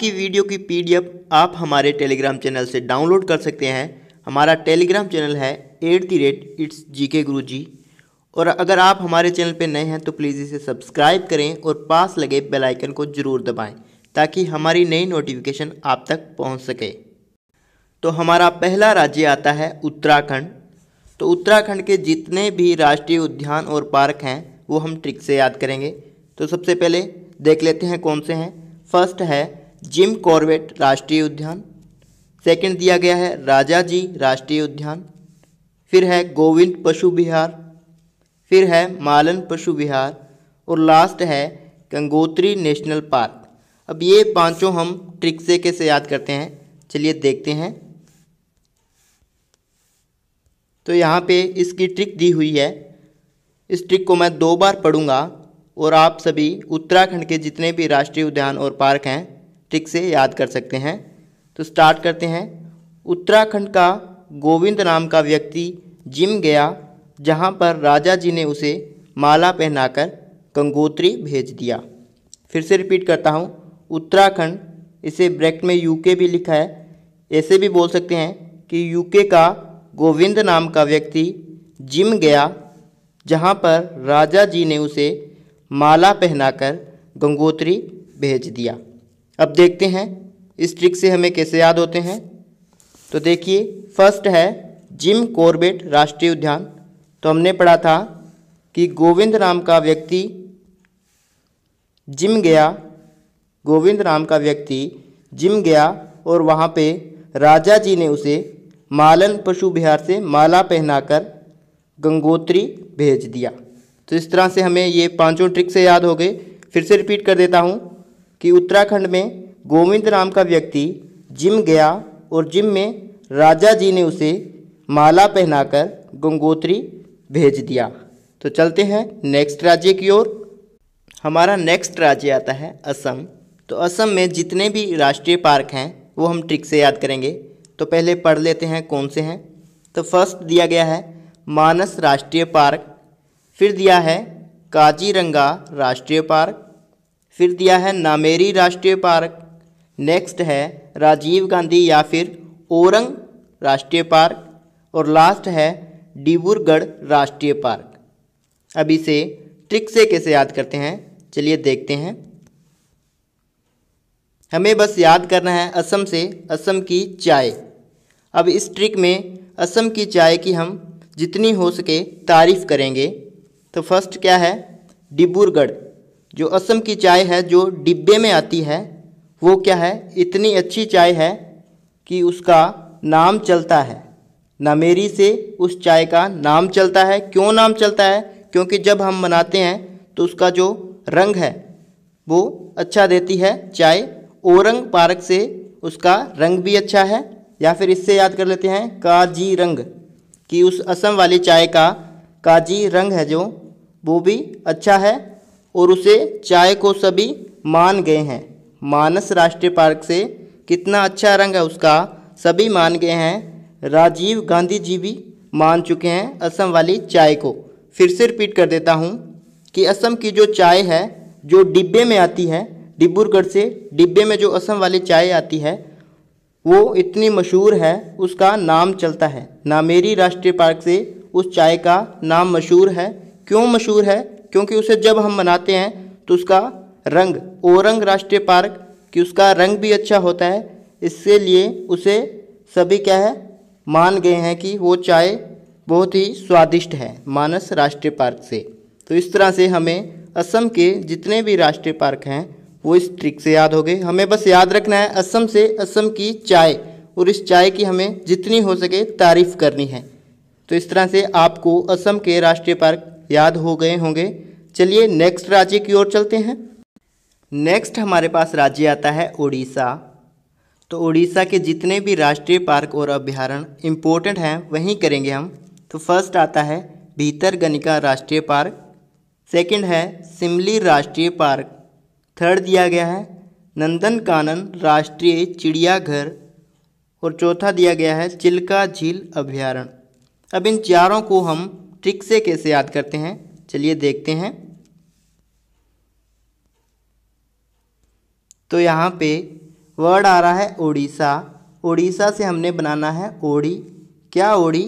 की वीडियो की पीडीएफ आप हमारे टेलीग्राम चैनल से डाउनलोड कर सकते हैं हमारा टेलीग्राम चैनल है at the rate its G K Guru जी और अगर आप हमारे चैनल पर नए हैं तो प्लीज़ इसे सब्सक्राइब करें और पास लगे बेल आइकन को ज़रूर दबाएं ताकि हमारी नई नोटिफिकेशन आप तक पहुंच सके तो हमारा पहला राज्य आता है उत्तराखंड तो उत्तराखंड के जितने भी राष्ट्रीय उद्यान और पार्क हैं वो हम ट्रिक से याद करेंगे तो सबसे पहले देख लेते हैं कौन से हैं फर्स्ट है जिम कॉर्बेट राष्ट्रीय उद्यान सेकंड दिया गया है राजा जी राष्ट्रीय उद्यान फिर है गोविंद पशु विहार फिर है मालन पशु विहार और लास्ट है गंगोत्री नेशनल पार्क अब ये पांचों हम ट्रिक से कैसे याद करते हैं चलिए देखते हैं तो यहाँ पे इसकी ट्रिक दी हुई है इस ट्रिक को मैं दो बार पढ़ूंगा और आप सभी उत्तराखंड के जितने भी राष्ट्रीय उद्यान और पार्क हैं ट्रिक से याद कर सकते हैं तो स्टार्ट करते हैं उत्तराखंड का गोविंद नाम का व्यक्ति जिम गया जहाँ पर राजा जी ने उसे माला पहनाकर गंगोत्री भेज दिया फिर से रिपीट करता हूँ उत्तराखंड इसे ब्रैकेट में यूके भी लिखा है ऐसे भी बोल सकते हैं कि यूके का गोविंद नाम का व्यक्ति जिम गया जहाँ पर राजा जी ने उसे माला पहनाकर गंगोत्री भेज दिया अब देखते हैं इस ट्रिक से हमें कैसे याद होते हैं तो देखिए फर्स्ट है जिम कॉर्बेट राष्ट्रीय उद्यान तो हमने पढ़ा था कि गोविंद राम का व्यक्ति जिम गया गोविंद राम का व्यक्ति जिम गया और वहाँ पे राजा जी ने उसे मालन पशु बिहार से माला पहनाकर गंगोत्री भेज दिया तो इस तरह से हमें ये पांचों ट्रिक से याद हो गए फिर से रिपीट कर देता हूँ कि उत्तराखंड में गोविंद नाम का व्यक्ति जिम गया और जिम में राजा जी ने उसे माला पहनाकर गंगोत्री भेज दिया तो चलते हैं नेक्स्ट राज्य की ओर हमारा नेक्स्ट राज्य आता है असम तो असम में जितने भी राष्ट्रीय पार्क हैं वो हम ट्रिक से याद करेंगे तो पहले पढ़ लेते हैं कौन से हैं तो फर्स्ट दिया गया है मानस राष्ट्रीय पार्क फिर दिया है काजीरंगा राष्ट्रीय पार्क फिर दिया है नामेरी राष्ट्रीय पार्क नेक्स्ट है राजीव गांधी या फिर ओरंग राष्ट्रीय पार्क और लास्ट है डिबुरगढ़ राष्ट्रीय पार्क अब इसे ट्रिक से कैसे याद करते हैं चलिए देखते हैं हमें बस याद करना है असम से असम की चाय अब इस ट्रिक में असम की चाय की हम जितनी हो सके तारीफ़ करेंगे तो फर्स्ट क्या है डिबुरगढ़ जो असम की चाय है जो डिब्बे में आती है वो क्या है इतनी अच्छी चाय है कि उसका नाम चलता है नामेरी से उस चाय का नाम चलता है क्यों नाम चलता है क्योंकि जब हम बनाते हैं तो उसका जो रंग है वो अच्छा देती है चाय ओरंग पार्क से उसका रंग भी अच्छा है या फिर इससे याद कर लेते हैं काजी रंग कि उस असम वाली चाय का काजी रंग है जो वो भी अच्छा है और उसे चाय को सभी मान गए हैं मानस राष्ट्रीय पार्क से कितना अच्छा रंग है उसका सभी मान गए हैं राजीव गांधी जी भी मान चुके हैं असम वाली चाय को फिर से रिपीट कर देता हूँ कि असम की जो चाय है जो डिब्बे में आती है डिब्बूगढ़ से डिब्बे में जो असम वाली चाय आती है वो इतनी मशहूर है उसका नाम चलता है नामेरी राष्ट्रीय पार्क से उस चाय का नाम मशहूर है क्यों मशहूर है क्योंकि उसे जब हम मनाते हैं तो उसका रंग ओरंग राष्ट्रीय पार्क कि उसका रंग भी अच्छा होता है इसके लिए उसे सभी क्या है मान गए हैं कि वो चाय बहुत ही स्वादिष्ट है मानस राष्ट्रीय पार्क से तो इस तरह से हमें असम के जितने भी राष्ट्रीय पार्क हैं वो इस ट्रिक से याद हो गए हमें बस याद रखना है असम से असम की चाय और इस चाय की हमें जितनी हो सके तारीफ़ करनी है तो इस तरह से आपको असम के राष्ट्रीय पार्क याद हो गए होंगे चलिए नेक्स्ट राज्य की ओर चलते हैं नेक्स्ट हमारे पास राज्य आता है उड़ीसा तो उड़ीसा के जितने भी राष्ट्रीय पार्क और अभ्यारण्य इम्पोर्टेंट हैं वहीं करेंगे हम तो फर्स्ट आता है भीतरगनिका राष्ट्रीय पार्क सेकंड है सिमली राष्ट्रीय पार्क थर्ड दिया गया है नंदन कानन राष्ट्रीय चिड़ियाघर और चौथा दिया गया है चिल्का झील अभ्यारण्य अब इन चारों को हम ट्रिक से कैसे याद करते हैं चलिए देखते हैं तो यहाँ पे वर्ड आ रहा है उड़ीसा ओडिशा से हमने बनाना है ओढ़ी क्या ओढ़ी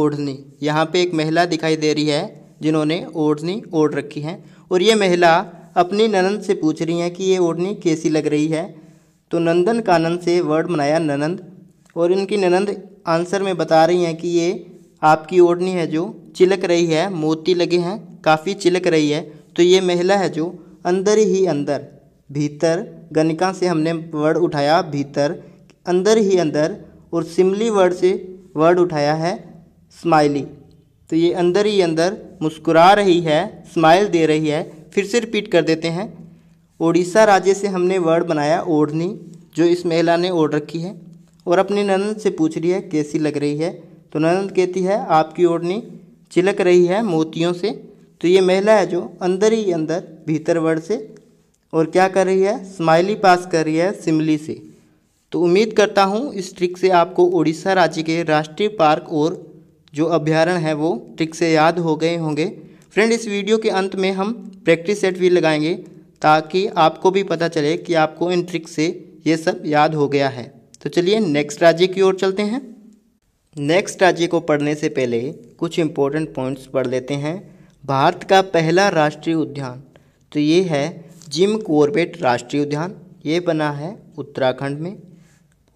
ओढ़नी यहाँ पे एक महिला दिखाई दे रही है जिन्होंने ओढ़नी ओढ़ रखी है और ये महिला अपनी ननंद से पूछ रही हैं कि ये ओढ़नी कैसी लग रही है तो नंदन कानन से वर्ड बनाया ननंद और इनकी ननंद आंसर में बता रही हैं कि ये आपकी ओढ़नी है जो चिलक रही है मोती लगे हैं काफ़ी चिलक रही है तो ये महिला है जो अंदर ही अंदर भीतर गणिका से हमने वर्ड उठाया भीतर अंदर ही अंदर और सिमली वर्ड से वर्ड उठाया है स्माइली तो ये अंदर ही अंदर मुस्कुरा रही है स्माइल दे रही है फिर से रिपीट कर देते हैं उड़ीसा राज्य से हमने वर्ड बनाया ओढ़नी जो इस महिला ने ओढ़ रखी है और अपनी ननद से पूछ रही है कैसी लग रही है तो नंद कहती है आपकी ओढ़नी चिलक रही है मोतियों से तो ये महिला है जो अंदर ही अंदर भीतर वर्ड से और क्या कर रही है स्माइली पास कर रही है सिमली से तो उम्मीद करता हूँ इस ट्रिक से आपको उड़ीसा राज्य के राष्ट्रीय पार्क और जो अभ्यारण है वो ट्रिक से याद हो गए होंगे फ्रेंड इस वीडियो के अंत में हम प्रैक्टिस सेट भी लगाएंगे ताकि आपको भी पता चले कि आपको इन ट्रिक से ये सब याद हो गया है तो चलिए नेक्स्ट राज्य की ओर चलते हैं नेक्स्ट राज्य को पढ़ने से पहले कुछ इम्पोर्टेंट पॉइंट्स पढ़ लेते हैं भारत का पहला राष्ट्रीय उद्यान तो ये है जिम कॉर्बेट राष्ट्रीय उद्यान ये बना है उत्तराखंड में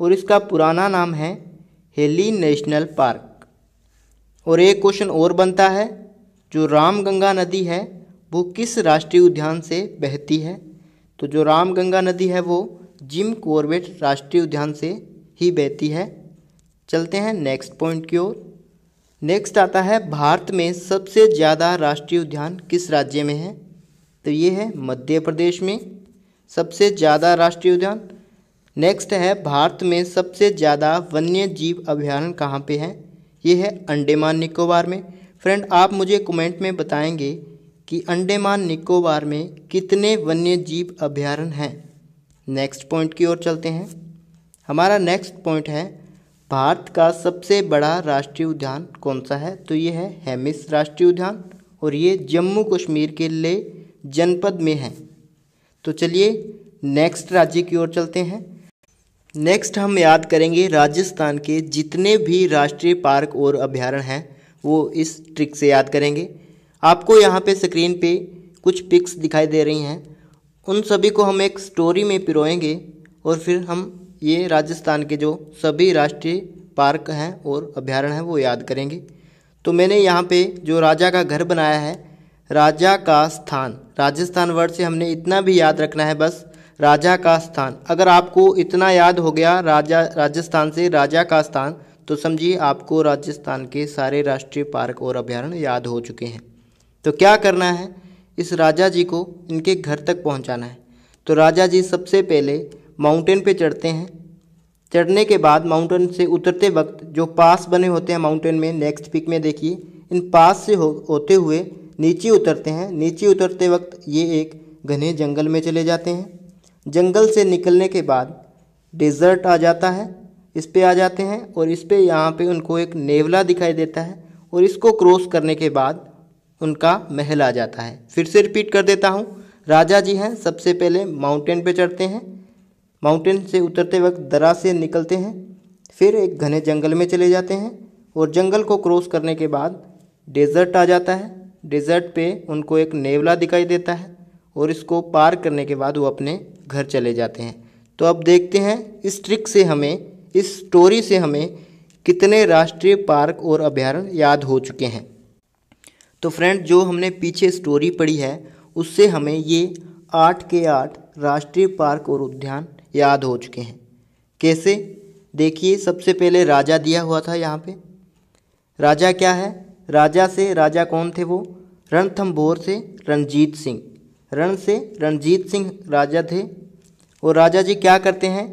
और इसका पुराना नाम है हेली नेशनल पार्क और एक क्वेश्चन और बनता है जो रामगंगा नदी है वो किस राष्ट्रीय उद्यान से बहती है तो जो रामगंगा नदी है वो जिम कॉर्बेट राष्ट्रीय उद्यान से ही बहती है चलते हैं नेक्स्ट पॉइंट की ओर नेक्स्ट आता है भारत में सबसे ज़्यादा राष्ट्रीय उद्यान किस राज्य में है तो ये है मध्य प्रदेश में सबसे ज़्यादा राष्ट्रीय उद्यान नेक्स्ट है भारत में सबसे ज़्यादा वन्य जीव अभ्यारण्य कहाँ पे है ये है अंडेमान निकोबार में फ्रेंड आप मुझे कमेंट में बताएंगे कि अंडेमान निकोबार में कितने वन्य जीव अभ्यारण्य हैं नेक्स्ट पॉइंट की ओर चलते हैं हमारा नेक्स्ट पॉइंट है भारत का सबसे बड़ा राष्ट्रीय उद्यान कौन सा है तो ये है हेमिस राष्ट्रीय उद्यान और ये जम्मू कश्मीर के ले जनपद में है तो चलिए नेक्स्ट राज्य की ओर चलते हैं नेक्स्ट हम याद करेंगे राजस्थान के जितने भी राष्ट्रीय पार्क और अभ्यारण हैं वो इस ट्रिक से याद करेंगे आपको यहाँ पे स्क्रीन पे कुछ पिक्स दिखाई दे रही हैं उन सभी को हम एक स्टोरी में पिरोएंगे और फिर हम ये राजस्थान के जो सभी राष्ट्रीय पार्क हैं और अभ्यारण्य हैं वो याद करेंगे तो मैंने यहाँ पे जो राजा का घर बनाया है राजा का स्थान राजस्थान वर्ड से हमने इतना भी याद रखना है बस राजा का स्थान अगर आपको इतना याद हो गया राजा राजस्थान से राजा का स्थान तो समझिए आपको राजस्थान के सारे राष्ट्रीय पार्क और अभ्यारण्य याद हो चुके हैं तो क्या करना है इस राजा जी को इनके घर तक पहुंचाना है तो राजा जी सबसे पहले माउंटेन पे चढ़ते हैं चढ़ने के बाद माउंटेन से उतरते वक्त जो पास बने होते हैं माउंटेन में नेक्स्ट पिक में देखिए इन पास से हो, होते हुए नीचे उतरते हैं नीचे उतरते वक्त ये एक घने जंगल में चले जाते हैं जंगल से निकलने के बाद डेजर्ट आ जाता है इस पर आ जाते हैं और इस पर यहाँ पर उनको एक नेवला दिखाई देता है और इसको क्रॉस करने के बाद उनका महल आ जाता है फिर से रिपीट कर देता हूँ राजा जी हैं सबसे पहले माउंटेन पे चढ़ते हैं माउंटेन से उतरते वक्त दरा से निकलते हैं फिर एक घने जंगल में चले जाते हैं और जंगल को क्रॉस करने के बाद डेजर्ट आ जाता है डेजर्ट पे उनको एक नेवला दिखाई देता है और इसको पार करने के बाद वो अपने घर चले जाते हैं तो अब देखते हैं इस ट्रिक से हमें इस स्टोरी से हमें कितने राष्ट्रीय पार्क और अभ्यारण्य याद हो चुके हैं तो फ्रेंड जो हमने पीछे स्टोरी पढ़ी है उससे हमें ये आठ के आठ राष्ट्रीय पार्क और उद्यान याद हो चुके हैं कैसे देखिए सबसे पहले राजा दिया हुआ था यहाँ पे राजा क्या है राजा से राजा कौन थे वो रणथम्भोर से रणजीत सिंह रण से रणजीत सिंह राजा थे और राजा जी क्या करते हैं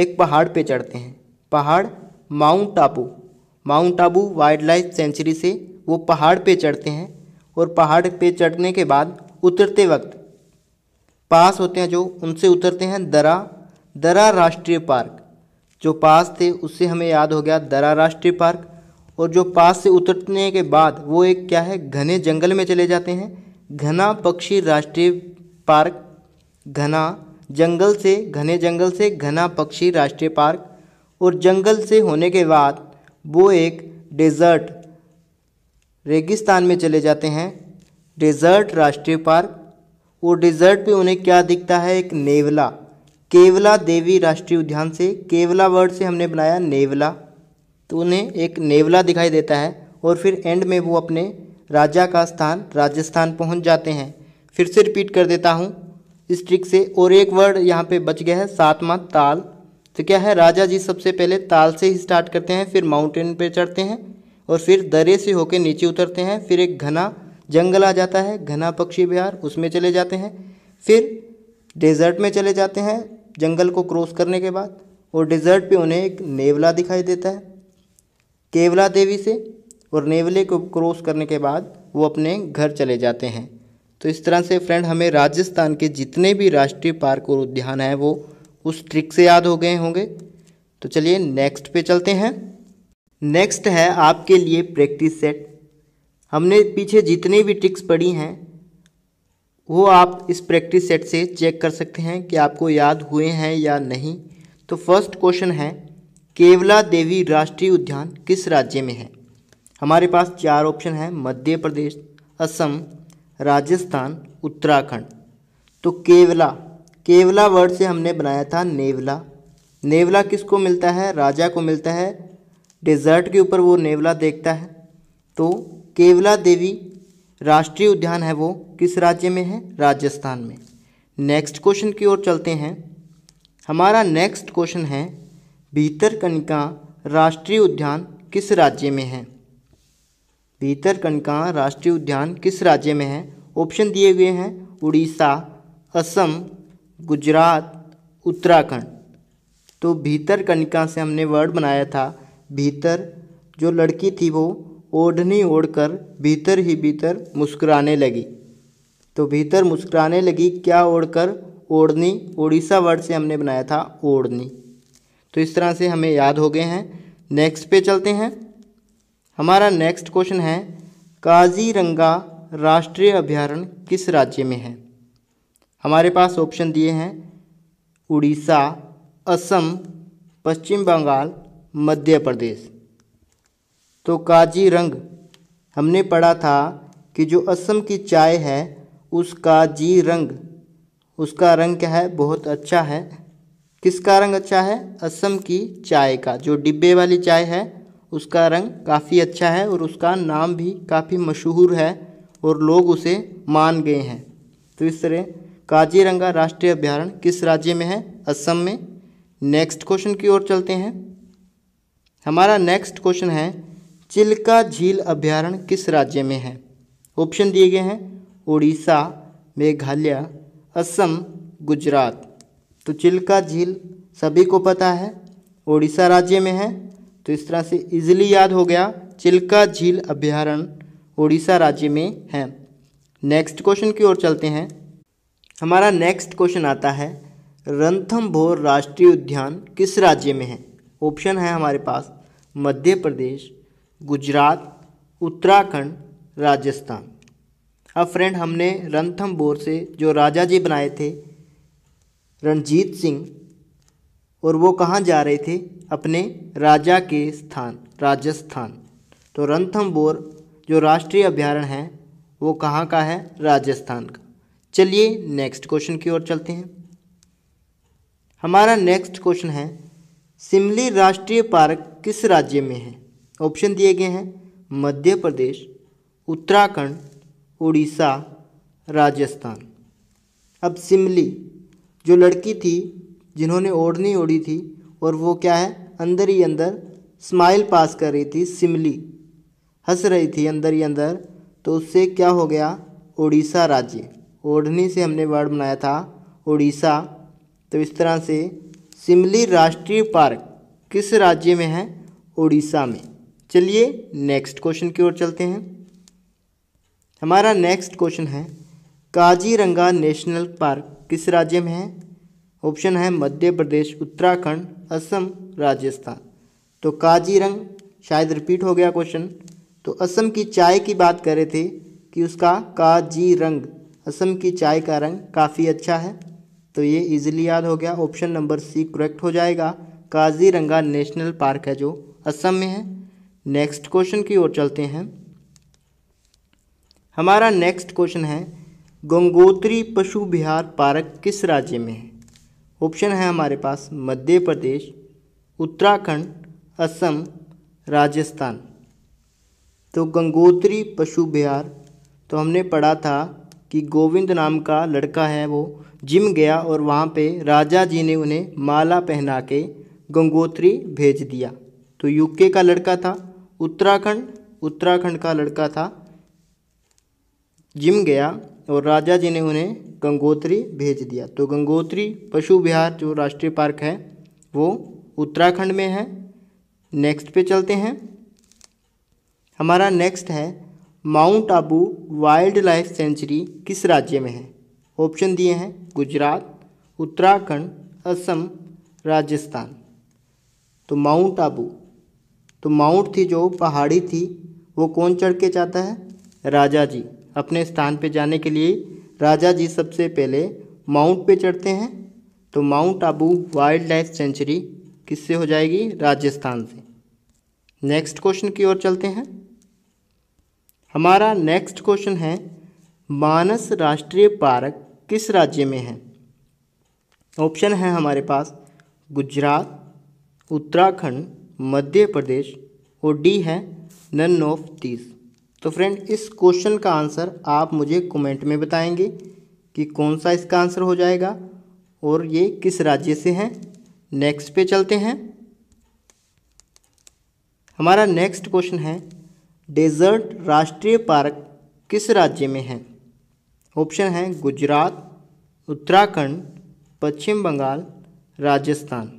एक पहाड़ पे चढ़ते हैं पहाड़ Mount Abu Mount Abu wild life sanctuary से वो पहाड़ पे चढ़ते हैं और पहाड़ पे चढ़ने के बाद उतरते वक्त पास होते हैं जो उनसे उतरते हैं दरा दरा राष्ट्रीय पार्क जो पास थे उससे हमें याद हो गया दरा राष्ट्रीय पार्क और जो पास से उतरने के बाद वो एक क्या है घने जंगल में चले जाते हैं घना पक्षी राष्ट्रीय पार्क घना जंगल से घने जंगल से घना पक्षी राष्ट्रीय पार्क और जंगल से होने के बाद वो एक डेजर्ट रेगिस्तान में चले जाते हैं डेजर्ट राष्ट्रीय पार्क वो डेजर्ट पे उन्हें क्या दिखता है एक नेवला केवला देवी राष्ट्रीय उद्यान से केवला वर्ड से हमने बनाया नेवला तो उन्हें एक नेवला दिखाई देता है और फिर एंड में वो अपने राजा का स्थान राजस्थान पहुंच जाते हैं फिर से रिपीट कर देता हूँ इस ट्रिक से और एक वर्ड यहाँ पे बच गया है सातवा ताल तो क्या है राजा जी सबसे पहले ताल से ही स्टार्ट करते हैं फिर माउंटेन पर चढ़ते हैं और फिर दरे से होकर नीचे उतरते हैं फिर एक घना जंगल आ जाता है घना पक्षी बिहार उसमें चले जाते हैं फिर डेजर्ट में चले जाते हैं जंगल को क्रॉस करने के बाद और डिज़र्ट पे उन्हें एक नेवला दिखाई देता है केवला देवी से और नेवले को क्रॉस करने के बाद वो अपने घर चले जाते हैं तो इस तरह से फ्रेंड हमें राजस्थान के जितने भी राष्ट्रीय पार्क और उद्यान हैं वो उस ट्रिक से याद हो गए होंगे तो चलिए नेक्स्ट पे चलते हैं नेक्स्ट है आपके लिए प्रैक्टिस सेट हमने पीछे जितनी भी ट्रिक्स पढ़ी हैं वो आप इस प्रैक्टिस सेट से चेक कर सकते हैं कि आपको याद हुए हैं या नहीं तो फर्स्ट क्वेश्चन है केवला देवी राष्ट्रीय उद्यान किस राज्य में है हमारे पास चार ऑप्शन हैं मध्य प्रदेश असम राजस्थान उत्तराखंड तो केवला केवला वर्ड से हमने बनाया था नेवला नेवला किसको मिलता है राजा को मिलता है डेजर्ट के ऊपर वो नेवला देखता है तो केवला देवी राष्ट्रीय उद्यान है वो किस राज्य में है राजस्थान में नेक्स्ट क्वेश्चन की ओर चलते हैं हमारा नेक्स्ट क्वेश्चन है भीतरकनिका राष्ट्रीय उद्यान किस राज्य में है भीतरकनिका राष्ट्रीय उद्यान किस राज्य में है ऑप्शन दिए गए हैं उड़ीसा असम गुजरात उत्तराखंड तो भीतरकनिका से हमने वर्ड बनाया था भीतर जो लड़की थी वो ओढ़नी ओढ़कर भीतर ही भीतर मुस्कुराने लगी तो भीतर मुस्कुराने लगी क्या ओढ़कर ओढ़नी उड़ीसा वर्ड से हमने बनाया था ओढ़नी तो इस तरह से हमें याद हो गए हैं नेक्स्ट पे चलते हैं हमारा नेक्स्ट क्वेश्चन है काजीरंगा राष्ट्रीय अभ्यारण्य किस राज्य में है हमारे पास ऑप्शन दिए हैं उड़ीसा असम पश्चिम बंगाल मध्य प्रदेश तो काजी रंग हमने पढ़ा था कि जो असम की चाय है उसका जी रंग उसका रंग क्या है बहुत अच्छा है किसका रंग अच्छा है असम की चाय का जो डिब्बे वाली चाय है उसका रंग काफ़ी अच्छा है और उसका नाम भी काफ़ी मशहूर है और लोग उसे मान गए हैं तो इस तरह काजीरंगा राष्ट्रीय अभ्यारण्य किस राज्य में है असम में नेक्स्ट क्वेश्चन की ओर चलते हैं हमारा नेक्स्ट क्वेश्चन है चिल्का झील अभ्यारण्य किस राज्य में है ऑप्शन दिए गए हैं उड़ीसा मेघालय असम गुजरात तो चिल्का झील सभी को पता है उड़ीसा राज्य में है तो इस तरह से इजीली याद हो गया चिल्का झील अभ्यारण्य उड़ीसा राज्य में है नेक्स्ट क्वेश्चन की ओर चलते हैं हमारा नेक्स्ट क्वेश्चन आता है रंथम राष्ट्रीय उद्यान किस राज्य में है ऑप्शन है हमारे पास मध्य प्रदेश गुजरात उत्तराखंड राजस्थान अब फ्रेंड हमने रंथम बोर से जो राजा जी बनाए थे रणजीत सिंह और वो कहाँ जा रहे थे अपने राजा के स्थान राजस्थान तो रंथम बोर जो राष्ट्रीय अभ्यारण है वो कहाँ का है राजस्थान का चलिए नेक्स्ट क्वेश्चन की ओर चलते हैं हमारा नेक्स्ट क्वेश्चन है सिमली राष्ट्रीय पार्क किस राज्य में है ऑप्शन दिए गए हैं मध्य प्रदेश उत्तराखंड उड़ीसा राजस्थान अब सिमली जो लड़की थी जिन्होंने ओढ़नी ओढ़ी थी और वो क्या है अंदर ही अंदर स्माइल पास कर रही थी सिमली हंस रही थी अंदर ही अंदर तो उससे क्या हो गया उड़ीसा राज्य ओढ़नी से हमने वर्ड बनाया था उड़ीसा तो इस तरह से सिमली राष्ट्रीय पार्क किस राज्य में है उड़ीसा में चलिए नेक्स्ट क्वेश्चन की ओर चलते हैं हमारा नेक्स्ट क्वेश्चन है काजीरंगा नेशनल पार्क किस राज्य में है ऑप्शन है मध्य प्रदेश उत्तराखंड असम राजस्थान तो काजीरंग शायद रिपीट हो गया क्वेश्चन तो असम की चाय की बात कर रहे थे कि उसका काजीरंग असम की चाय का रंग काफ़ी अच्छा है तो ये इजीली याद हो गया ऑप्शन नंबर सी करेक्ट हो जाएगा काजीरंगा नेशनल पार्क है जो असम में है नेक्स्ट क्वेश्चन की ओर चलते हैं हमारा नेक्स्ट क्वेश्चन है गंगोत्री पशु विहार पार्क किस राज्य में है ऑप्शन है हमारे पास मध्य प्रदेश उत्तराखंड असम राजस्थान तो गंगोत्री पशु विहार तो हमने पढ़ा था कि गोविंद नाम का लड़का है वो जिम गया और वहाँ पे राजा जी ने उन्हें माला पहना के गंगोत्री भेज दिया तो यूके का लड़का था उत्तराखंड उत्तराखंड का लड़का था जिम गया और राजा जी ने उन्हें गंगोत्री भेज दिया तो गंगोत्री पशु विहार जो राष्ट्रीय पार्क है वो उत्तराखंड में है नेक्स्ट पे चलते हैं हमारा नेक्स्ट है Mount Abu wild life sanctuary किस राज्य में है ऑप्शन दिए हैं गुजरात उत्तराखंड असम राजस्थान तो माउंट आबू तो माउंट थी जो पहाड़ी थी वो कौन चढ़ के जाता है राजा जी अपने स्थान पे जाने के लिए राजा जी सबसे पहले माउंट पे चढ़ते हैं तो Mount Abu wild life sanctuary किससे हो जाएगी राजस्थान से नेक्स्ट क्वेश्चन की ओर चलते हैं हमारा नेक्स्ट क्वेश्चन है मानस राष्ट्रीय पार्क किस राज्य में है ऑप्शन है हमारे पास गुजरात उत्तराखंड मध्य प्रदेश और डी है नन ऑफ तीस तो फ्रेंड इस क्वेश्चन का आंसर आप मुझे कमेंट में बताएंगे कि कौन सा इसका आंसर हो जाएगा और ये किस राज्य से हैं नेक्स्ट पे चलते हैं हमारा नेक्स्ट क्वेश्चन है डेजर्ट राष्ट्रीय पार्क किस राज्य में है ऑप्शन है गुजरात उत्तराखंड पश्चिम बंगाल राजस्थान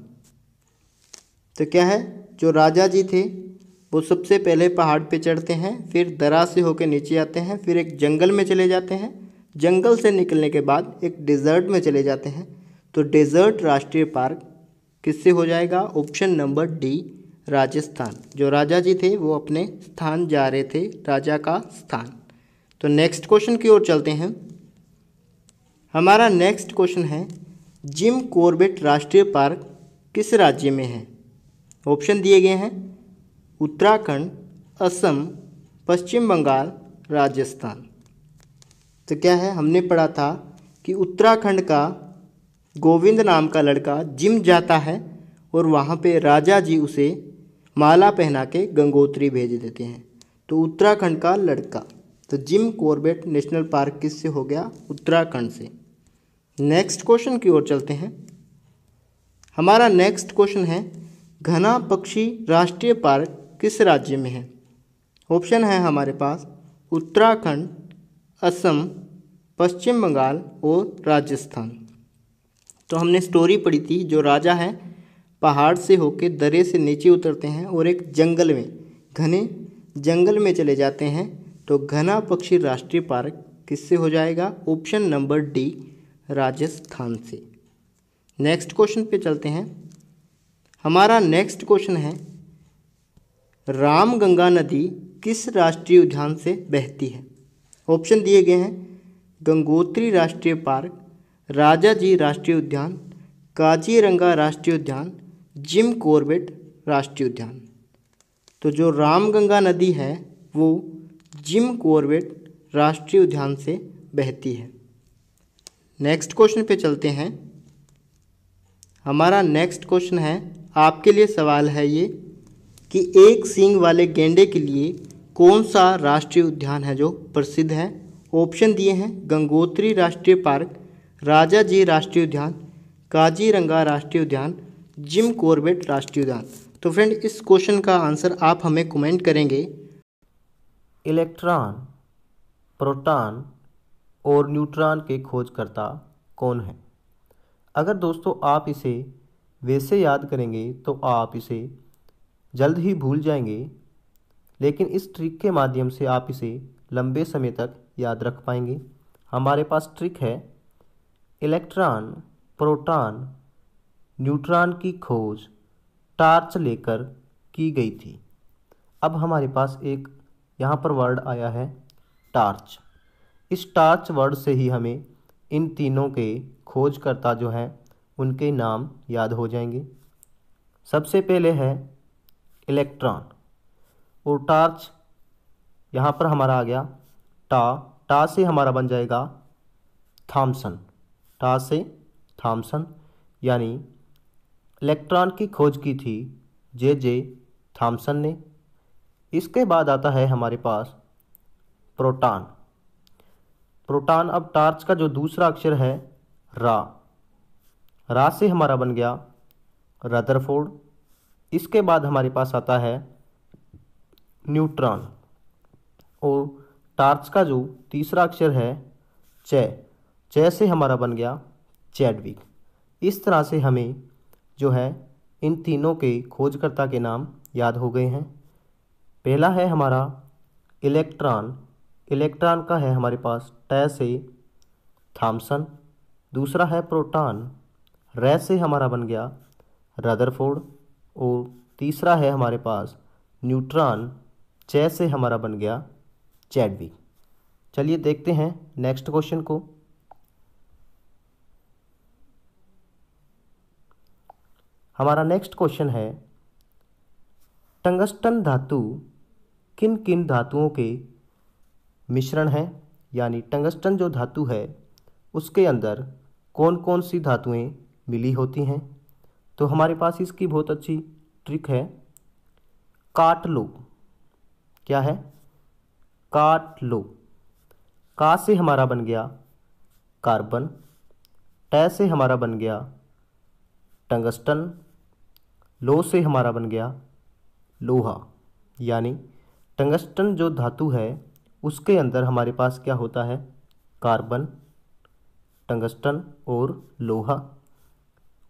तो क्या है जो राजा जी थे वो सबसे पहले पहाड़ पे चढ़ते हैं फिर दरा से होकर नीचे आते हैं फिर एक जंगल में चले जाते हैं जंगल से निकलने के बाद एक डिज़र्ट में चले जाते हैं तो डेजर्ट राष्ट्रीय पार्क किससे हो जाएगा ऑप्शन नंबर डी राजस्थान जो राजा जी थे वो अपने स्थान जा रहे थे राजा का स्थान तो नेक्स्ट क्वेश्चन की ओर चलते हैं हमारा नेक्स्ट क्वेश्चन है जिम कॉर्बेट राष्ट्रीय पार्क किस राज्य में है ऑप्शन दिए गए हैं उत्तराखंड असम पश्चिम बंगाल राजस्थान तो क्या है हमने पढ़ा था कि उत्तराखंड का गोविंद नाम का लड़का जिम जाता है और वहाँ पे राजा जी उसे माला पहना के गंगोत्री भेज देते हैं तो उत्तराखंड का लड़का तो जिम कॉर्बेट नेशनल पार्क किस से हो गया उत्तराखंड से नेक्स्ट क्वेश्चन की ओर चलते हैं हमारा नेक्स्ट क्वेश्चन है घना पक्षी राष्ट्रीय पार्क किस राज्य में है ऑप्शन है हमारे पास उत्तराखंड असम पश्चिम बंगाल और राजस्थान तो हमने स्टोरी पढ़ी थी जो राजा है पहाड़ से होके दरे से नीचे उतरते हैं और एक जंगल में घने जंगल में चले जाते हैं तो घना पक्षी राष्ट्रीय पार्क किससे हो जाएगा ऑप्शन नंबर डी राजस्थान से नेक्स्ट क्वेश्चन पे चलते हैं हमारा नेक्स्ट क्वेश्चन है रामगंगा नदी किस राष्ट्रीय उद्यान से बहती है ऑप्शन दिए गए हैं गंगोत्री राष्ट्रीय पार्क राजा जी राष्ट्रीय उद्यान काजीरंगा राष्ट्रीय उद्यान जिम कॉर्बेट राष्ट्रीय उद्यान तो जो रामगंगा नदी है वो जिम कॉर्बेट राष्ट्रीय उद्यान से बहती है नेक्स्ट क्वेश्चन पे चलते हैं हमारा नेक्स्ट क्वेश्चन है आपके लिए सवाल है ये कि एक सींग वाले गेंडे के लिए कौन सा राष्ट्रीय उद्यान है जो प्रसिद्ध है ऑप्शन दिए हैं गंगोत्री राष्ट्रीय पार्क राजा जी राष्ट्रीय उद्यान काजीरंगा राष्ट्रीय उद्यान जिम कॉर्बेट राष्ट्रीय उद्यान तो फ्रेंड इस क्वेश्चन का आंसर आप हमें कमेंट करेंगे इलेक्ट्रॉन प्रोटॉन और न्यूट्रॉन के खोजकर्ता कौन है अगर दोस्तों आप इसे वैसे याद करेंगे तो आप इसे जल्द ही भूल जाएंगे लेकिन इस ट्रिक के माध्यम से आप इसे लंबे समय तक याद रख पाएंगे हमारे पास ट्रिक है इलेक्ट्रॉन प्रोटॉन न्यूट्रॉन की खोज टार्च लेकर की गई थी अब हमारे पास एक यहाँ पर वर्ड आया है टार्च इस टार्च वर्ड से ही हमें इन तीनों के खोजकर्ता जो हैं उनके नाम याद हो जाएंगे सबसे पहले है इलेक्ट्रॉन और टार्च यहाँ पर हमारा आ गया टा टा से हमारा बन जाएगा थामसन टा से थामसन यानी इलेक्ट्रॉन की खोज की थी जे जे थामसन ने इसके बाद आता है हमारे पास प्रोटॉन प्रोटॉन अब टार्च का जो दूसरा अक्षर है रा राशि हमारा बन गया रदरफोर्ड इसके बाद हमारे पास आता है न्यूट्रॉन और टार्च का जो तीसरा अक्षर है चय चय से हमारा बन गया चैडविक इस तरह से हमें जो है इन तीनों के खोजकर्ता के नाम याद हो गए हैं पहला है हमारा इलेक्ट्रॉन इलेक्ट्रॉन का है हमारे पास टय से थामसन दूसरा है प्रोटॉन रैत से हमारा बन गया रदरफोर्ड और तीसरा है हमारे पास न्यूट्रॉन चै से हमारा बन गया चैडवी चलिए देखते हैं नेक्स्ट क्वेश्चन को हमारा नेक्स्ट क्वेश्चन है टंगस्टन धातु किन किन धातुओं के मिश्रण है यानी टंगस्टन जो धातु है उसके अंदर कौन कौन सी धातुएं मिली होती हैं तो हमारे पास इसकी बहुत अच्छी ट्रिक है काट लो क्या है काट लो का से हमारा बन गया कार्बन टै से हमारा बन गया टंगस्टन लो से हमारा बन गया लोहा यानी टंगस्टन जो धातु है उसके अंदर हमारे पास क्या होता है कार्बन टंगस्टन और लोहा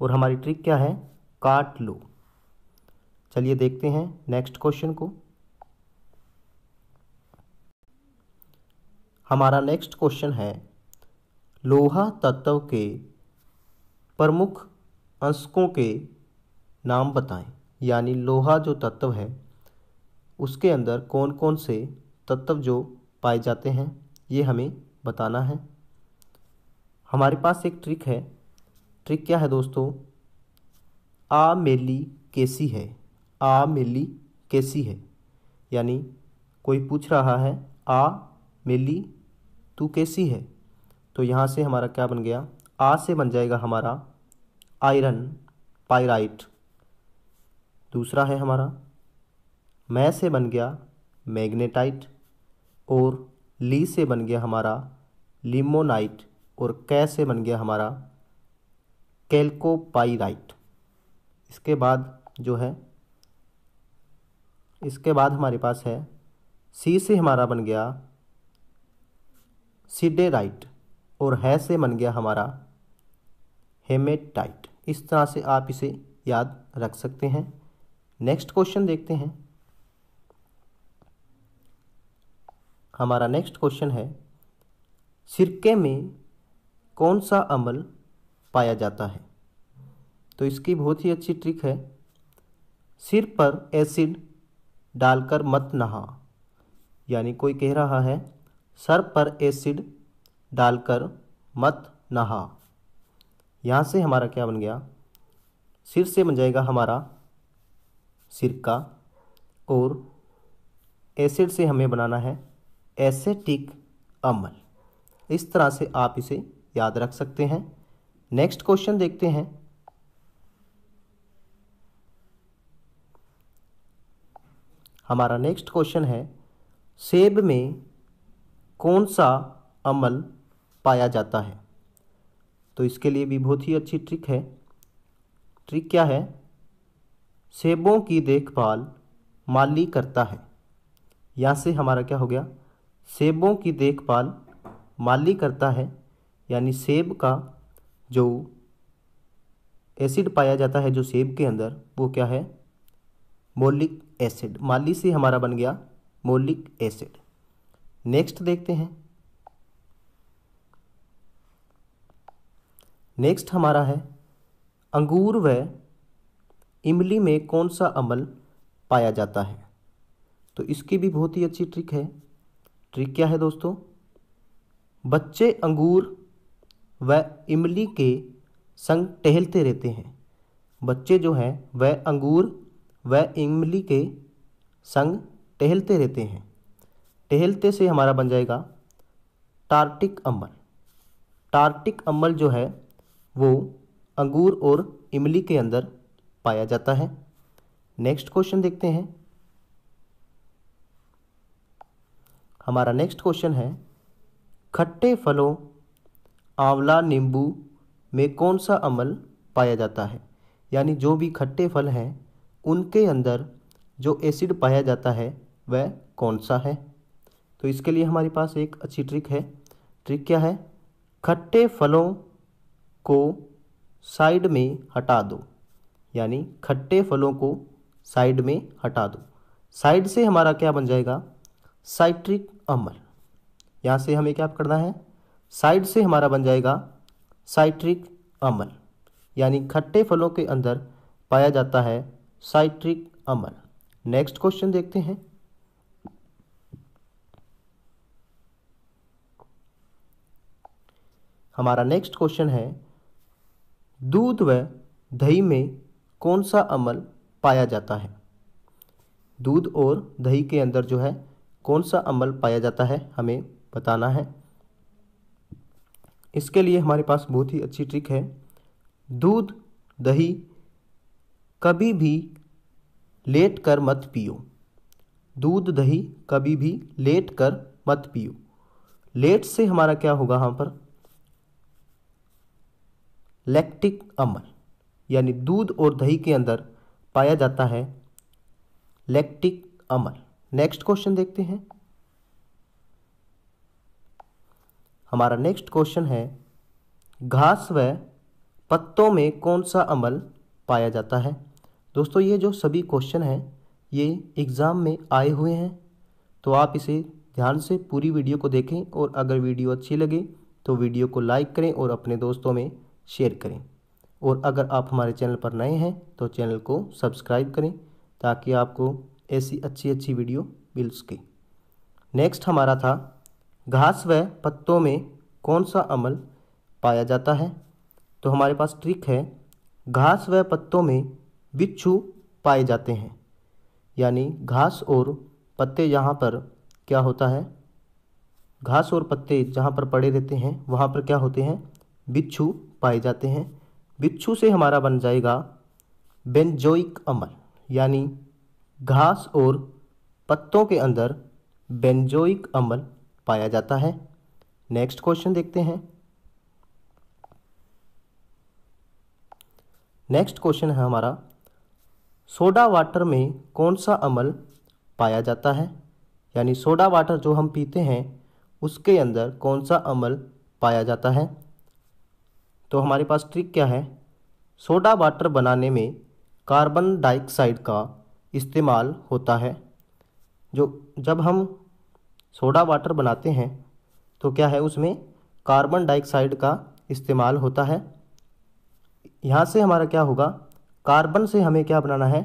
और हमारी ट्रिक क्या है काट लो चलिए देखते हैं नेक्स्ट क्वेश्चन को हमारा नेक्स्ट क्वेश्चन है लोहा तत्व के प्रमुख अंशकों के नाम बताएं यानी लोहा जो तत्व है उसके अंदर कौन कौन से तत्व जो पाए जाते हैं ये हमें बताना है हमारे पास एक ट्रिक है ट्रिक क्या है दोस्तों आ मेली कैसी है आ मेली कैसी है यानी कोई पूछ रहा है आ मेली तू कैसी है तो यहाँ से हमारा क्या बन गया आ से बन जाएगा हमारा आयरन पायराइट दूसरा है हमारा मै से बन गया मैग्नेटाइट और ली से बन गया हमारा लिमोनाइट और कै से बन गया हमारा कैल्कोपाइराइट इसके बाद जो है इसके बाद हमारे पास है सी से हमारा बन गया सीडेराइट और है से बन गया हमारा हेमेटाइट इस तरह से आप इसे याद रख सकते हैं नेक्स्ट क्वेश्चन देखते हैं हमारा नेक्स्ट क्वेश्चन है सिरके में कौन सा अमल पाया जाता है तो इसकी बहुत ही अच्छी ट्रिक है सिर पर एसिड डालकर मत नहा यानी कोई कह रहा है सर पर एसिड डालकर मत नहा यहाँ से हमारा क्या बन गया सिर से बन जाएगा हमारा सिरका और एसिड से हमें बनाना है एसेटिक अमल इस तरह से आप इसे याद रख सकते हैं नेक्स्ट क्वेश्चन देखते हैं हमारा नेक्स्ट क्वेश्चन है सेब में कौन सा अमल पाया जाता है तो इसके लिए भी बहुत ही अच्छी ट्रिक है ट्रिक क्या है सेबों की देखभाल माली करता है यहाँ से हमारा क्या हो गया सेबों की देखभाल माली करता है यानी सेब का जो एसिड पाया जाता है जो सेब के अंदर वो क्या है मोलिक एसिड माली से हमारा बन गया मोलिक एसिड नेक्स्ट देखते हैं नेक्स्ट हमारा है अंगूर व इमली में कौन सा अमल पाया जाता है तो इसकी भी बहुत ही अच्छी ट्रिक है ट्रिक क्या है दोस्तों बच्चे अंगूर वह इमली के संग टहलते रहते हैं बच्चे जो हैं वह अंगूर व इमली के संग टहलते रहते हैं टहलते से हमारा बन जाएगा टार्टिक अम्बल टार्टिक अम्बल जो है वो अंगूर और इमली के अंदर पाया जाता है नेक्स्ट क्वेश्चन देखते हैं हमारा नेक्स्ट क्वेश्चन है खट्टे फलों आंवला नींबू में कौन सा अमल पाया जाता है यानी जो भी खट्टे फल हैं उनके अंदर जो एसिड पाया जाता है वह कौन सा है तो इसके लिए हमारे पास एक अच्छी ट्रिक है ट्रिक क्या है खट्टे फलों को साइड में हटा दो यानी खट्टे फलों को साइड में हटा दो साइड से हमारा क्या बन जाएगा साइट्रिक अम्ल यहाँ से हमें क्या करना है साइड से हमारा बन जाएगा साइट्रिक अम्ल यानी खट्टे फलों के अंदर पाया जाता है साइट्रिक अम्ल नेक्स्ट क्वेश्चन देखते हैं हमारा नेक्स्ट क्वेश्चन है दूध व दही में कौन सा अम्ल पाया जाता है दूध और दही के अंदर जो है कौन सा अम्ल पाया जाता है हमें बताना है इसके लिए हमारे पास बहुत ही अच्छी ट्रिक है दूध दही कभी भी लेट कर मत पियो दूध दही कभी भी लेट कर मत पियो लेट से हमारा क्या होगा यहाँ पर लैक्टिक अम्ल यानी दूध और दही के अंदर पाया जाता है लैक्टिक अम्ल नेक्स्ट क्वेश्चन देखते हैं हमारा नेक्स्ट क्वेश्चन है घास व पत्तों में कौन सा अमल पाया जाता है दोस्तों ये जो सभी क्वेश्चन हैं ये एग्ज़ाम में आए हुए हैं तो आप इसे ध्यान से पूरी वीडियो को देखें और अगर वीडियो अच्छी लगे तो वीडियो को लाइक करें और अपने दोस्तों में शेयर करें और अगर आप हमारे चैनल पर नए हैं तो चैनल को सब्सक्राइब करें ताकि आपको ऐसी अच्छी अच्छी वीडियो मिल सके नेक्स्ट हमारा था घास व पत्तों में कौन सा अमल पाया जाता है तो हमारे पास ट्रिक है घास व पत्तों में बिच्छू पाए जाते हैं यानी घास और पत्ते यहाँ पर क्या होता है घास और पत्ते जहाँ पर पड़े रहते हैं वहाँ पर क्या होते हैं बिच्छू पाए जाते हैं बिच्छू से हमारा बन जाएगा बेंजोइक अमल यानी घास और पत्तों के अंदर बेंजोइक अमल पाया जाता है नेक्स्ट क्वेश्चन देखते हैं नेक्स्ट क्वेश्चन है हमारा सोडा वाटर में कौन सा अमल पाया जाता है यानी सोडा वाटर जो हम पीते हैं उसके अंदर कौन सा अमल पाया जाता है तो हमारे पास ट्रिक क्या है सोडा वाटर बनाने में कार्बन डाइऑक्साइड का इस्तेमाल होता है जो जब हम सोडा वाटर बनाते हैं तो क्या है उसमें कार्बन डाइऑक्साइड का इस्तेमाल होता है यहाँ से हमारा क्या होगा कार्बन से हमें क्या बनाना है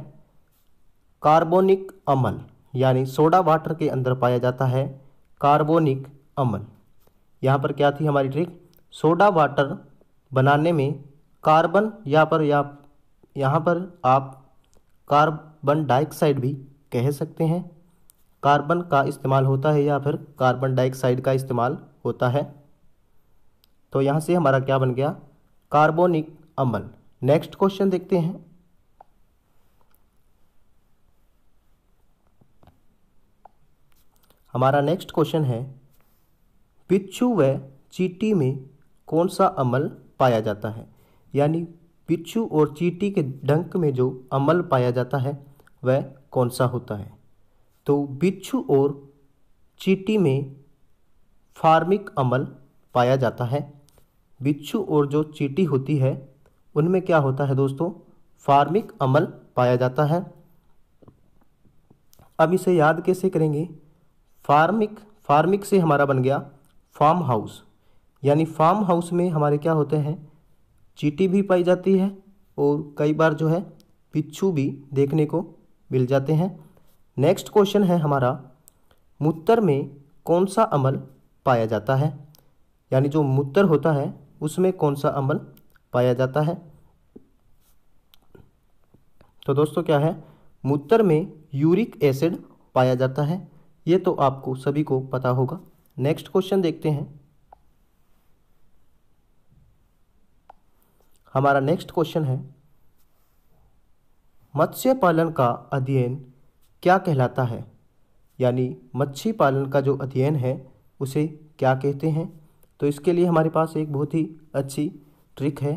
कार्बोनिक अमल यानी सोडा वाटर के अंदर पाया जाता है कार्बोनिक अमल यहाँ पर क्या थी हमारी ट्रिक सोडा वाटर बनाने में कार्बन या पर या यहाँ पर आप कार्बन डाइऑक्साइड भी कह सकते हैं कार्बन का इस्तेमाल होता है या फिर कार्बन डाइऑक्साइड का इस्तेमाल होता है तो यहाँ से हमारा क्या बन गया कार्बोनिक अम्ल नेक्स्ट क्वेश्चन देखते हैं हमारा नेक्स्ट क्वेश्चन है बिच्छू व चीटी में कौन सा अम्ल पाया जाता है यानी बिच्छू और चीटी के डंक में जो अम्ल पाया जाता है वह कौन सा होता है तो बिच्छू और चीटी में फार्मिक अमल पाया जाता है बिच्छू और जो चीटी होती है उनमें क्या होता है दोस्तों फार्मिक अमल पाया जाता है अब इसे याद कैसे करेंगे फार्मिक फार्मिक से हमारा बन गया फार्म हाउस यानी फार्म हाउस में हमारे क्या होते हैं चीटी भी पाई जाती है और कई बार जो है बिच्छू भी देखने को मिल जाते हैं नेक्स्ट क्वेश्चन है हमारा मूत्र में कौन सा अमल पाया जाता है यानी जो मूत्र होता है उसमें कौन सा अमल पाया जाता है तो दोस्तों क्या है मूत्र में यूरिक एसिड पाया जाता है ये तो आपको सभी को पता होगा नेक्स्ट क्वेश्चन देखते हैं हमारा नेक्स्ट क्वेश्चन है मत्स्य पालन का अध्ययन क्या कहलाता है यानी मच्छी पालन का जो अध्ययन है उसे क्या कहते हैं तो इसके लिए हमारे पास एक बहुत ही अच्छी ट्रिक है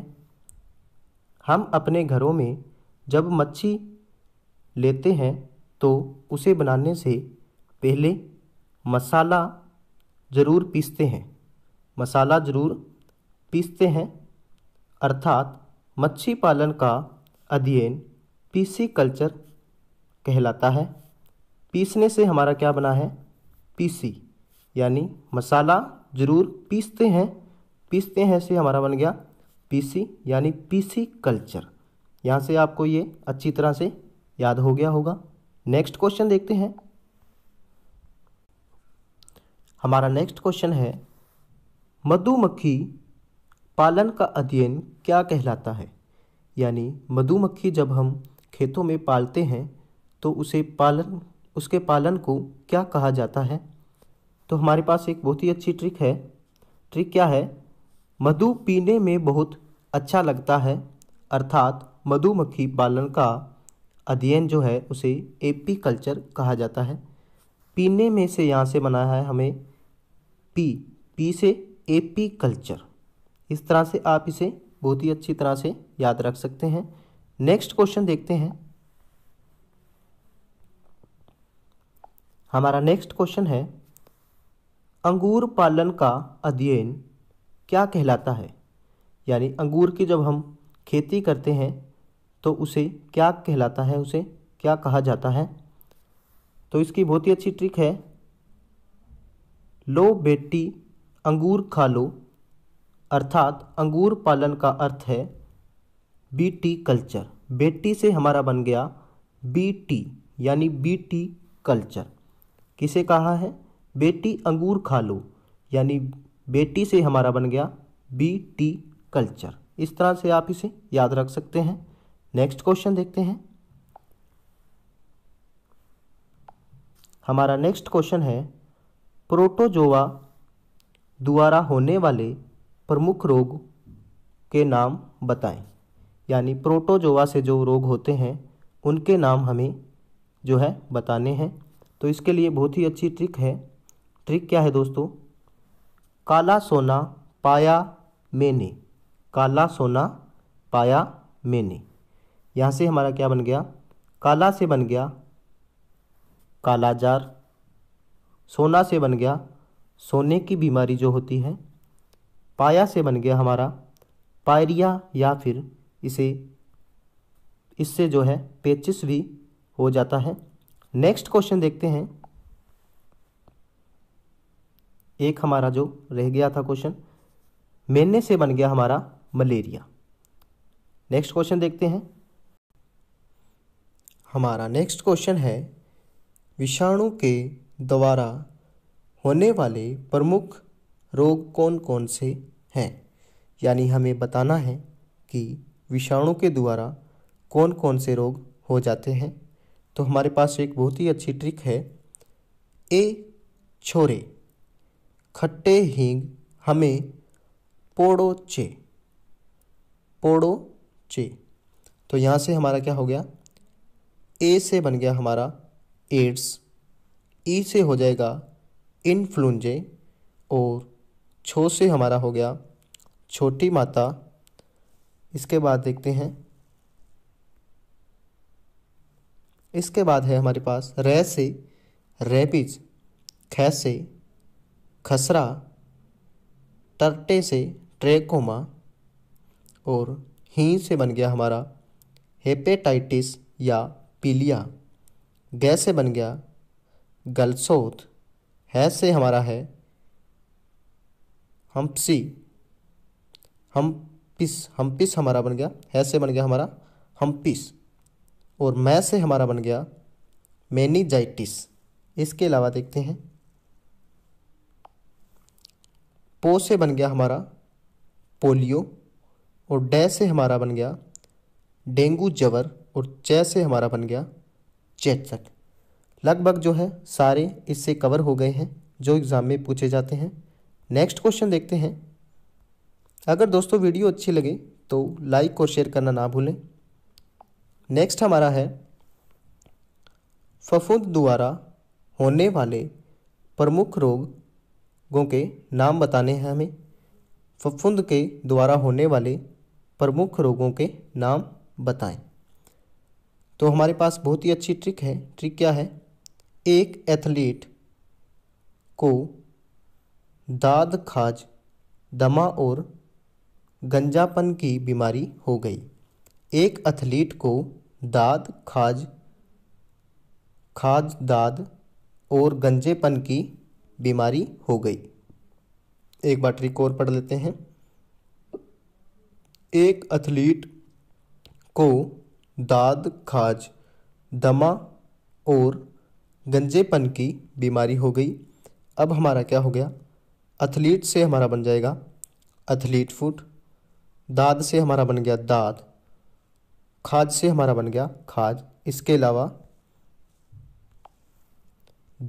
हम अपने घरों में जब मच्छी लेते हैं तो उसे बनाने से पहले मसाला ज़रूर पीसते हैं मसाला ज़रूर पीसते हैं अर्थात मच्छी पालन का अध्ययन पीसी कल्चर कहलाता है पीसने से हमारा क्या बना है पीसी यानी मसाला ज़रूर पीसते हैं पीसते हैं से हमारा बन गया पीसी यानी पीसी कल्चर यहाँ से आपको ये अच्छी तरह से याद हो गया होगा नेक्स्ट क्वेश्चन देखते हैं हमारा नेक्स्ट क्वेश्चन है मधुमक्खी पालन का अध्ययन क्या कहलाता है यानी मधुमक्खी जब हम खेतों में पालते हैं तो उसे पालन उसके पालन को क्या कहा जाता है तो हमारे पास एक बहुत ही अच्छी ट्रिक है ट्रिक क्या है मधु पीने में बहुत अच्छा लगता है अर्थात मधुमक्खी पालन का अध्ययन जो है उसे एपी कल्चर कहा जाता है पीने में से यहाँ से बना है हमें पी पी से एपी कल्चर इस तरह से आप इसे बहुत ही अच्छी तरह से याद रख सकते हैं नेक्स्ट क्वेश्चन देखते हैं हमारा नेक्स्ट क्वेश्चन है अंगूर पालन का अध्ययन क्या कहलाता है यानी अंगूर की जब हम खेती करते हैं तो उसे क्या कहलाता है उसे क्या कहा जाता है तो इसकी बहुत ही अच्छी ट्रिक है लो बेटी अंगूर खा लो अर्थात अंगूर पालन का अर्थ है बीटी कल्चर बेटी से हमारा बन गया बीटी यानी बीटी कल्चर किसे कहा है बेटी अंगूर खा लो यानी बेटी से हमारा बन गया बी टी कल्चर इस तरह से आप इसे याद रख सकते हैं नेक्स्ट क्वेश्चन देखते हैं हमारा नेक्स्ट क्वेश्चन है प्रोटोजोवा द्वारा होने वाले प्रमुख रोग के नाम बताएं यानी प्रोटोजोवा से जो रोग होते हैं उनके नाम हमें जो है बताने हैं तो इसके लिए बहुत ही अच्छी ट्रिक है ट्रिक क्या है दोस्तों काला सोना पाया मैंने काला सोना पाया मैंने यहाँ से हमारा क्या बन गया काला से बन गया काला जार सोना से बन गया सोने की बीमारी जो होती है पाया से बन गया हमारा पायरिया या फिर इसे इससे जो है पेचिस भी हो जाता है नेक्स्ट क्वेश्चन देखते हैं एक हमारा जो रह गया था क्वेश्चन मेने से बन गया हमारा मलेरिया नेक्स्ट क्वेश्चन देखते हैं हमारा नेक्स्ट क्वेश्चन है विषाणु के द्वारा होने वाले प्रमुख रोग कौन कौन से हैं यानी हमें बताना है कि विषाणु के द्वारा कौन कौन से रोग हो जाते हैं तो हमारे पास एक बहुत ही अच्छी ट्रिक है ए छोरे खट्टे हींग हमें पोड़ो चे पोड़ो चे तो यहाँ से हमारा क्या हो गया ए से बन गया हमारा एड्स ई से हो जाएगा इनफ्लुंजे और छो से हमारा हो गया छोटी माता इसके बाद देखते हैं इसके बाद है हमारे पास रे से रेपिज खै से खसरा टर्टे से ट्रेकोमा और ही से बन गया हमारा हेपेटाइटिस या पीलिया गै से बन गया गलसोत है से हमारा है हम्पसी हम्पिस हम्पिस हमारा बन गया है से बन गया हमारा हम्पिस और मै से हमारा बन गया मैनीजाइटिस इसके अलावा देखते हैं पो से बन गया हमारा पोलियो और डे से हमारा बन गया डेंगू जवर और चै से हमारा बन गया चेचक लगभग जो है सारे इससे कवर हो गए हैं जो एग्ज़ाम में पूछे जाते हैं नेक्स्ट क्वेश्चन देखते हैं अगर दोस्तों वीडियो अच्छी लगे तो लाइक और शेयर करना ना भूलें नेक्स्ट हमारा है फफूंद द्वारा होने वाले प्रमुख रोगों के नाम बताने हैं हमें फफूंद के द्वारा होने वाले प्रमुख रोगों के नाम बताएं तो हमारे पास बहुत ही अच्छी ट्रिक है ट्रिक क्या है एक एथलीट को दाद खाज दमा और गंजापन की बीमारी हो गई एक एथलीट को दाद खाज खाज दाद और गंजेपन की बीमारी हो गई एक बार ट्रिक और पढ़ लेते हैं एक एथलीट को दाद खाज दमा और गंजेपन की बीमारी हो गई अब हमारा क्या हो गया एथलीट से हमारा बन जाएगा एथलीट फुट दाद से हमारा बन गया दाद खाज से हमारा बन गया खाज इसके अलावा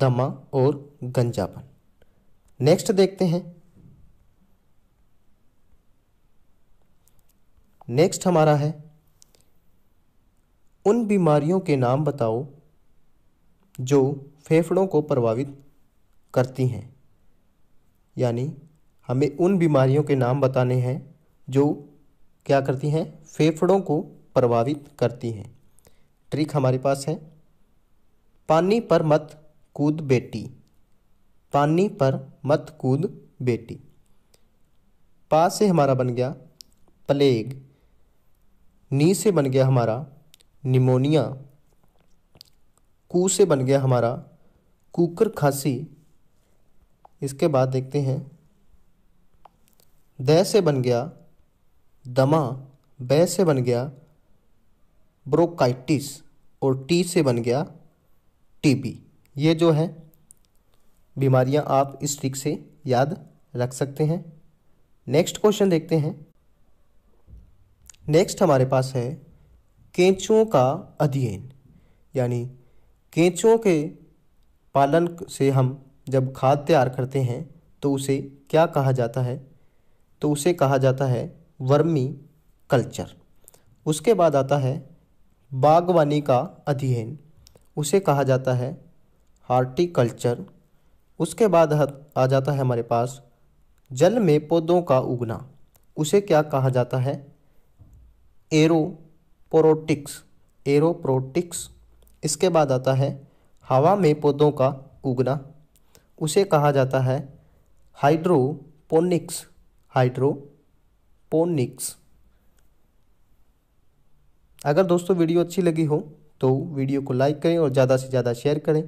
दमा और गंजापन नेक्स्ट देखते हैं नेक्स्ट हमारा है उन बीमारियों के नाम बताओ जो फेफड़ों को प्रभावित करती हैं यानी हमें उन बीमारियों के नाम बताने हैं जो क्या करती हैं फेफड़ों को प्रभावित करती हैं ट्रिक हमारे पास है पानी पर मत कूद बेटी पानी पर मत कूद बेटी पा से हमारा बन गया प्लेग नी से बन गया हमारा निमोनिया कू से बन गया हमारा कुकर खांसी इसके बाद देखते हैं द से बन गया दमा बै से बन गया ब्रोकाइटिस और टी से बन गया टीबी ये जो है बीमारियां आप इस ट्रिक से याद रख सकते हैं नेक्स्ट क्वेश्चन देखते हैं नेक्स्ट हमारे पास है केंचुओं का अध्ययन यानी केंचुओं के पालन से हम जब खाद तैयार करते हैं तो उसे क्या कहा जाता है तो उसे कहा जाता है वर्मी कल्चर उसके बाद आता है बागवानी का अध्ययन उसे कहा जाता है हार्टिकल्चर उसके बाद आ जाता है हमारे पास जल में पौधों का उगना उसे क्या कहा जाता है एरोपोरोटिक्स एरोप्रोटिक्स इसके बाद आता है हवा में पौधों का उगना उसे कहा जाता है हाइड्रोपोनिक्स हाइड्रोपोनिक्स अगर दोस्तों वीडियो अच्छी लगी हो तो वीडियो को लाइक करें और ज़्यादा से ज़्यादा शेयर करें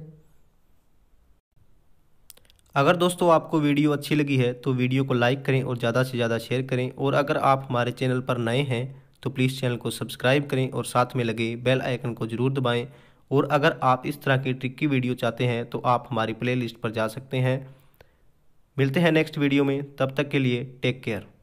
अगर दोस्तों आपको वीडियो अच्छी लगी है तो वीडियो को लाइक करें और ज़्यादा से ज़्यादा शेयर करें और अगर आप हमारे चैनल पर नए हैं तो प्लीज़ चैनल को सब्सक्राइब करें और साथ में लगे बेल आइकन को ज़रूर दबाएं और अगर आप इस तरह की ट्रिक की वीडियो चाहते हैं तो आप हमारी प्लेलिस्ट पर जा सकते हैं मिलते हैं नेक्स्ट वीडियो में तब तक के लिए टेक केयर